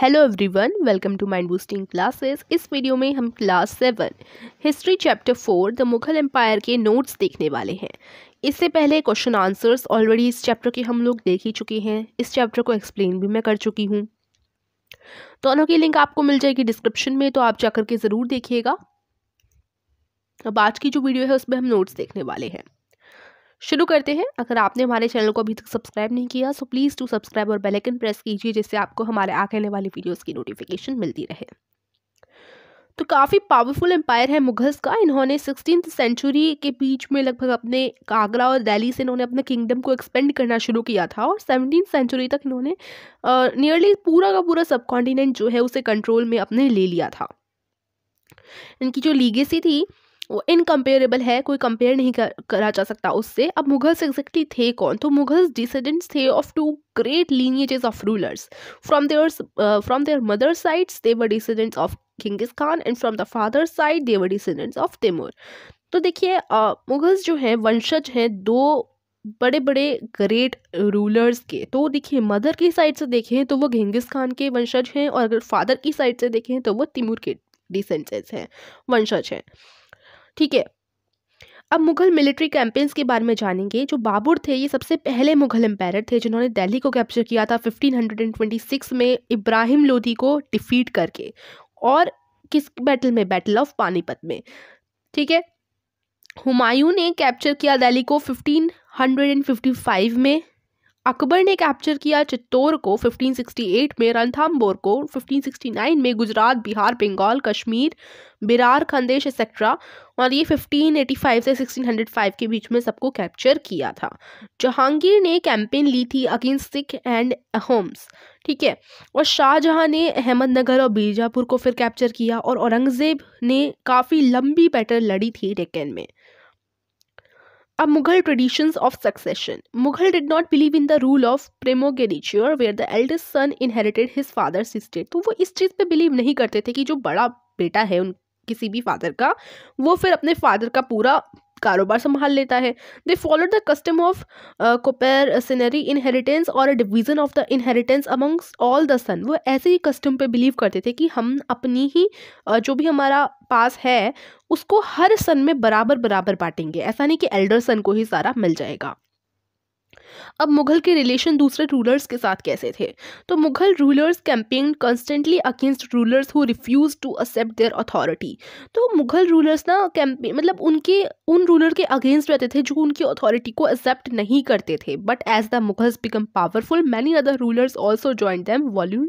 hello everyone welcome to mind boosting classes इस वीडियो में हम class seven history chapter four the Mughal empire के नोट्स देखने वाले हैं इससे पहले क्वेश्चन आंसर्स ऑलरेडी इस चैप्टर के हम लोग देख ही चुके हैं इस चैप्टर को एक्सप्लेन भी मैं कर चुकी हूँ दोनों की लिंक आपको मिल जाएगी डिस्क्रिप्शन में तो आप जाकर के ज़रूर देखिएगा अब आज की जो वीडियो है उसमें हम नोट्स देखने वाले हैं शुरू करते हैं अगर आपने हमारे चैनल को अभी तक सब्सक्राइब नहीं किया सो प्लीज़ टू सब्सक्राइब और बेलाइकन प्रेस कीजिए जिससे आपको हमारे आगे आने वाली वीडियोज़ की नोटिफिकेशन मिलती रहे तो काफ़ी पावरफुल एम्पायर है मुगल्स का इन्होंने सिक्सटीन सेंचुरी के बीच में लगभग अपने आगरा और दिल्ली से इन्होंने अपने किंगडम को एक्सपेंड करना शुरू किया था और सेवनटीन सेंचुरी तक इन्होंने नियरली पूरा का पूरा सब कॉन्टिनेंट जो है उसे कंट्रोल में अपने ले लिया था इनकी जो लीगेसी थी वो इनकम्पेरेबल है कोई कंपेयर नहीं कर, करा जा सकता उससे अब मुगल्स एग्जैक्टली थे कौन तो मुगल्स डिसेंडेंट्स थे of two great lineages of rulers from their, from uh, from mother sides they were were of Genghis Khan and from the father side they were were of of तो देखिए Mughals जो हैं वंशज हैं दो बड़े बड़े ग्रेट रूलर्स के तो देखिए मदर की साइड से देखें तो वो घेंगिस खान के वंशज हैं और अगर फादर की साइड से देखें तो वो तिमूर के डिसेंसेस हैं वंशज हैं ठीक है अब मुगल मिलिट्री कैंपेन्स के बारे में जानेंगे जो बाबुर थे ये सबसे पहले मुगल एम्पायर थे जिन्होंने दिल्ली को कैप्चर किया था 1526 में इब्राहिम लोधी को डिफीट करके और किस बैटल में बैटल ऑफ पानीपत में ठीक है हुमायूं ने कैप्चर किया दिल्ली को 1555 में अकबर ने कैप्चर किया चित्तौर को 1568 में रणथाम्बोर को 1569 में गुजरात बिहार बंगाल कश्मीर बिरार खंदेश एक्सेट्रा और ये 1585 से 1605 के बीच में सबको कैप्चर किया था जहांगीर ने कैंपेन ली थी अगेंस्ट सिख एंड होम्स ठीक है और शाहजहां ने अहमदनगर और बीजापुर को फिर कैप्चर किया और औरंगज़ेब ने काफ़ी लंबी बैटल लड़ी थी डेक्कन में a Mughal tradition of succession Mughal did not believe in the rule of primogeniture where the eldest son inherited his father sister तो वो इस चीज़ पे बिलीव नहीं करते थे कि जो बड़ा बेटा है उन किसी भी फादर का वो फिर अपने फादर का पूरा कारोबार संभाल लेता है they follow the custom of coparcenary inheritance और a division of the inheritance amongst all the son वो ऐसे ही कस्टम पे बिलीव करते थे कि हम अपनी ही uh, जो भी हमारा पास है उसको हर सन में बराबर बराबर बांटेंगे ऐसा नहीं कि एल्डर सन को ही सारा मिल जाएगा अब मुगल के रिलेशन दूसरे रूलर्स के साथ कैसे थे तो Mughal rulers campaign constantly against rulers who refuse to accept their authority तो मुगल रूलर्स ना कैंपेन मतलब उनके उन रूलर के अगेंस्ट रहते थे जो उनकी अथॉरिटी को एक्सेप्ट नहीं करते थे but as the Mughals become powerful many other rulers also join them 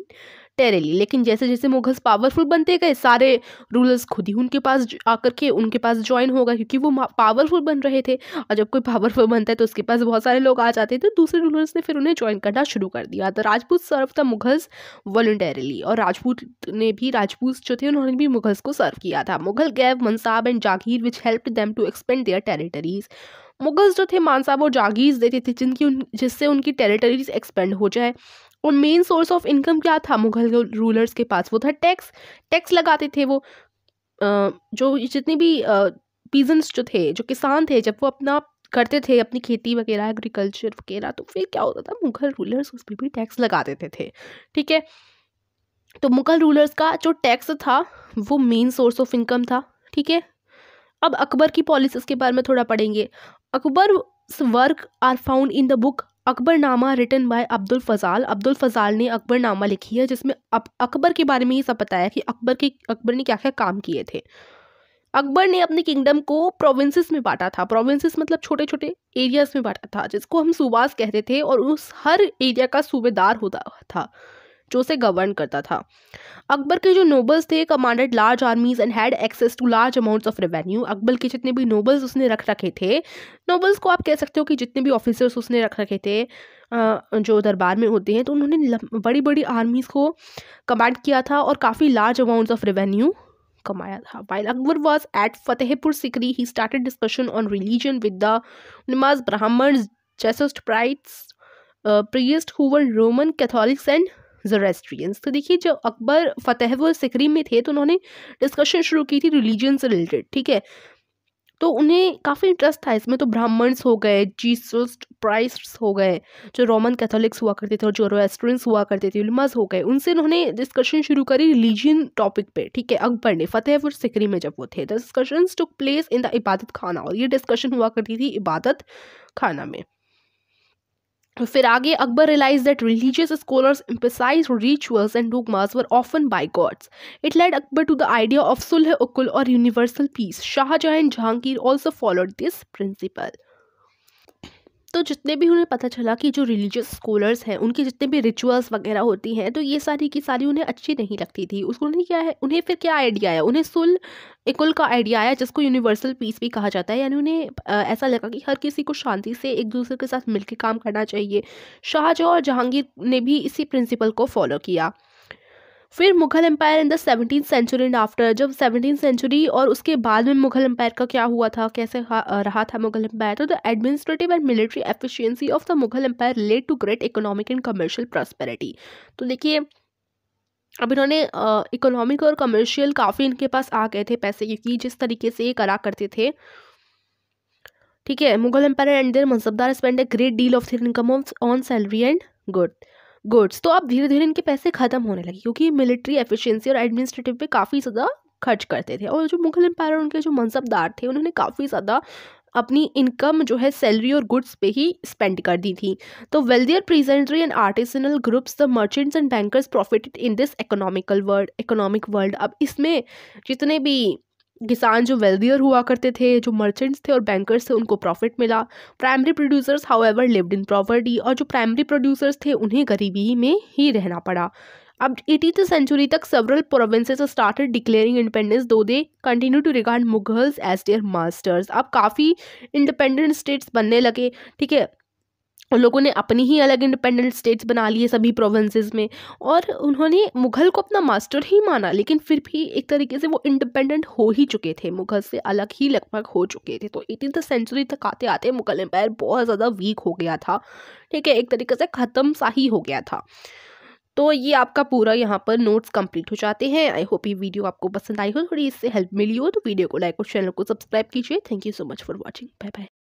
voluntarily लेकिन जैसे जैसे मुगल्स पावरफुल बनते गए सारे रूलर्स खुद ही उनके पास आकर के उनके पास ज्वाइन होगा क्योंकि वो पावरफुल बन रहे थे और जब कोई पावरफुल बनता है तो उसके पास बहुत सारे लोग आ जाते थे तो दूसरे रूलर्स ने फिर उन्हें ज्वाइन करना शुरू कर दिया तो राजपूत सर्व था मुगल्स वॉलेंटेरली और राजपूत ने भी राजपूत जो थे उन्होंने भी मुगल्स को सर्व किया था Mughal gave mansab and jagir which help them to expand their territories Mughals जो थे मानसाब और जागीर देते थे जिनकी उन जिससे उनकी टेरिटरीज एक्सपेंड हो जाए और मेन सोर्स ऑफ इनकम क्या था मुगल रूलर्स के पास वो था टैक्स टैक्स लगाते थे वो जो जितने भी पीजेंट्स जो थे जो किसान थे जब वो अपना करते थे अपनी खेती वगैरह एग्रीकल्चर वगैरह तो फिर क्या होता था मुगल रूलर्स उस पर भी टैक्स लगा देते थे ठीक है तो मुगल रूलर्स का जो टैक्स था वो मेन सोर्स ऑफ इनकम था ठीक है अब अकबर की पॉलिसीज के बारे में थोड़ा पढ़ेंगे Akbar work are found in the book Akbarnama written by Abdul Fazal Abdul Fazal ने अकबरनामा लिखी है जिसमें अकबर के बारे में ये सब बताया कि अकबर के अकबर ने क्या क्या काम किए थे अकबर ने अपने किंगडम को प्रोविंसेस में बांटा था प्रोविंसेस मतलब छोटे छोटे एरियाज में बांटा था जिसको हम सूबास कहते थे और उस हर एरिया का सूबेदार होता था जो उसे गवर्न करता था अकबर के जो नोबल्स थे commanded large armies and had access to large amounts of revenue Akbar के जितने भी नोबल्स उसने रख रखे थे नोबल्स को आप कह सकते हो कि जितने भी ऑफिसर्स उसने रख रखे थे जो दरबार में होते हैं तो उन्होंने बड़ी बड़ी आर्मीज़ को कमांड किया था और काफ़ी लार्ज अमाउंट्स ऑफ रेवेन्यू कमाया था while Akbar was at Fatehpur Sikri he started discussion on religion with the namaz Brahman Jesuit priests priest were Roman Catholics and Zoroastrians तो देखिए जब अकबर फतेहपुर सिकरी में थे तो उन्होंने डिस्कशन शुरू की थी रिलीजन से रिलेटेड ठीक है तो उन्हें काफ़ी इंटरेस्ट था इसमें तो ब्राह्मण्स हो गए जीसस प्राइस्ट हो गए जो रोमन कैथोलिक्स हुआ करते थे और जो रेस्टोरेंट्स हुआ करते थे उलमाज हो गए उनसे उन्होंने डिस्कशन शुरू करी रिलीजन टॉपिक पे ठीक है अकबर ने फतेहपुर सिकरी में जब वो थे the discussions took place in the Ibadat Khana और ये डिस्कशन हुआ करती थी इबादत खाना में फिर आगे Akbar realise that religious scholars emphasise rituals and dogmas were often by gods it led Akbar to the idea of sulh ukul और universal peace Shahjahan and Jahangir also followed this principle तो जितने भी उन्हें पता चला कि जो रिलीजियस स्कॉलर्स हैं उनके जितने भी रिचुअल्स वगैरह होती हैं तो ये सारी की सारी उन्हें अच्छी नहीं लगती थी उसको उन्हें क्या है उन्हें फिर क्या आइडिया आया उन्हें सुल इकुल का आइडिया आया जिसको यूनिवर्सल पीस भी कहा जाता है यानी उन्हें ऐसा लगा कि हर किसी को शांति से एक दूसरे के साथ मिलकर काम करना चाहिए शाहजहाँ और जहांगीर ने भी इसी प्रिंसिपल को फॉलो किया फिर Mughal empire in the seventeen century and after जब सेवनटीन सेंचुरी और उसके बाद में मुगल एम्पायर का क्या हुआ था कैसे रहा था मुगल एम्पायर तो the administrative and military efficiency of the Mughal empire led to great economic and commercial prosperity तो देखिए अब इन्होंने इकोनॉमिक और कमर्शियल काफ़ी इनके पास आ गए थे पैसे क्योंकि जिस तरीके से ये करा करते थे ठीक है Mughal empire and their mansabdar spend a great deal of their income on salary and good goods तो अब धीरे धीरे इनके पैसे ख़त्म होने लगे क्योंकि मिलिट्री एफिशिएंसी और एडमिनिस्ट्रेटिव पे काफ़ी ज़्यादा खर्च करते थे और जो मुगल एम्पायर उनके जो मनसबदार थे उन्होंने काफ़ी ज़्यादा अपनी इनकम जो है सैलरी और गुड्स पे ही स्पेंड कर दी थी तो wealthier peasantry and artisanal groups the merchants and bankers profited in this economical world economic world अब इसमें जितने भी किसान जो वेल्दियर हुआ करते थे जो मर्चेंट्स थे और बैंकर्स थे उनको प्रॉफिट मिला primary producers however lived in poverty और जो प्राइमरी प्रोड्यूसर्स थे उन्हें गरीबी में ही रहना पड़ा अब एटीथ सेंचुरी तक several provinces started declaring independence though they continue to regard Mughals as their masters अब काफ़ी इंडिपेंडेंट स्टेट्स बनने लगे ठीक है उन लोगों ने अपनी ही अलग इंडिपेंडेंट स्टेट्स बना लिए सभी प्रोविंसेस में और उन्होंने मुगल को अपना मास्टर ही माना लेकिन फिर भी एक तरीके से वो इंडिपेंडेंट हो ही चुके थे मुगल से अलग ही लगभग हो चुके थे तो एटीन सेंचुरी तक आते आते मुगल एम्पायर बहुत ज़्यादा वीक हो गया था ठीक है एक तरीके से ख़त्म सा ही हो गया था तो ये आपका पूरा यहाँ पर नोट्स कंप्लीट हो जाते हैं आई होप ये वीडियो आपको पसंद आई हो थोड़ी इससे हेल्प मिली हो तो वीडियो को लाइक और चैनल को सब्सक्राइब कीजिए thank you so much for watching bye bye